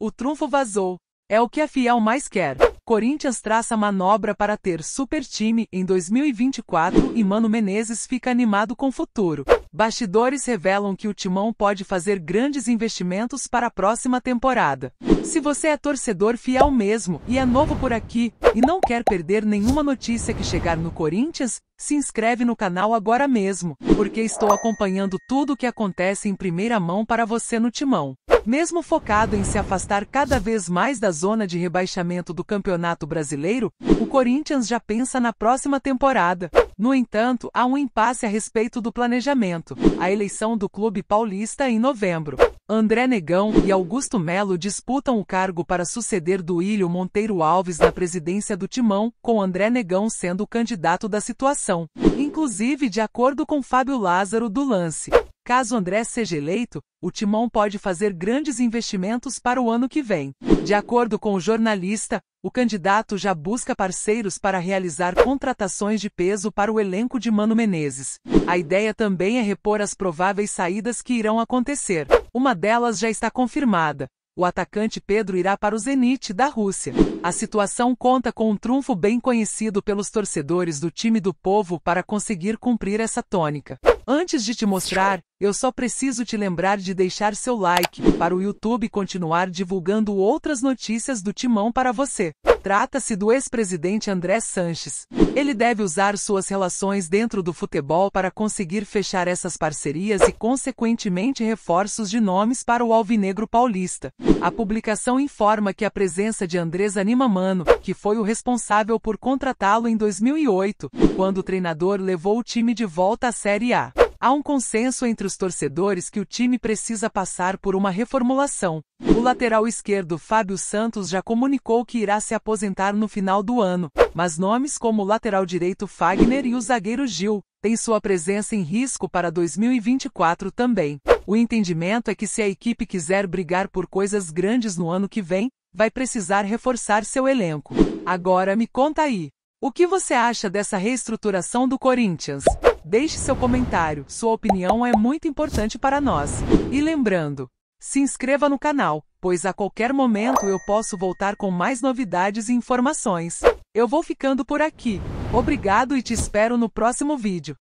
O trunfo vazou. É o que a Fiel mais quer. Corinthians traça manobra para ter super time em 2024 e Mano Menezes fica animado com o futuro. Bastidores revelam que o Timão pode fazer grandes investimentos para a próxima temporada. Se você é torcedor fiel mesmo e é novo por aqui e não quer perder nenhuma notícia que chegar no Corinthians, se inscreve no canal agora mesmo, porque estou acompanhando tudo o que acontece em primeira mão para você no Timão. Mesmo focado em se afastar cada vez mais da zona de rebaixamento do Campeonato Brasileiro, o Corinthians já pensa na próxima temporada. No entanto, há um impasse a respeito do planejamento, a eleição do clube paulista em novembro. André Negão e Augusto Melo disputam o cargo para suceder Duílio Monteiro Alves na presidência do Timão, com André Negão sendo o candidato da situação, inclusive de acordo com Fábio Lázaro do Lance. Caso André seja eleito, o Timão pode fazer grandes investimentos para o ano que vem. De acordo com o jornalista, o candidato já busca parceiros para realizar contratações de peso para o elenco de Mano Menezes. A ideia também é repor as prováveis saídas que irão acontecer. Uma delas já está confirmada. O atacante Pedro irá para o Zenit da Rússia. A situação conta com um trunfo bem conhecido pelos torcedores do time do povo para conseguir cumprir essa tônica. Antes de te mostrar, eu só preciso te lembrar de deixar seu like para o YouTube continuar divulgando outras notícias do Timão para você. Trata-se do ex-presidente André Sanches. Ele deve usar suas relações dentro do futebol para conseguir fechar essas parcerias e, consequentemente, reforços de nomes para o alvinegro paulista. A publicação informa que a presença de Andrés Mano, que foi o responsável por contratá-lo em 2008, quando o treinador levou o time de volta à Série A. Há um consenso entre os torcedores que o time precisa passar por uma reformulação. O lateral esquerdo Fábio Santos já comunicou que irá se aposentar no final do ano, mas nomes como o lateral direito Fagner e o zagueiro Gil têm sua presença em risco para 2024 também. O entendimento é que se a equipe quiser brigar por coisas grandes no ano que vem, vai precisar reforçar seu elenco. Agora me conta aí, o que você acha dessa reestruturação do Corinthians? Deixe seu comentário, sua opinião é muito importante para nós. E lembrando, se inscreva no canal, pois a qualquer momento eu posso voltar com mais novidades e informações. Eu vou ficando por aqui. Obrigado e te espero no próximo vídeo.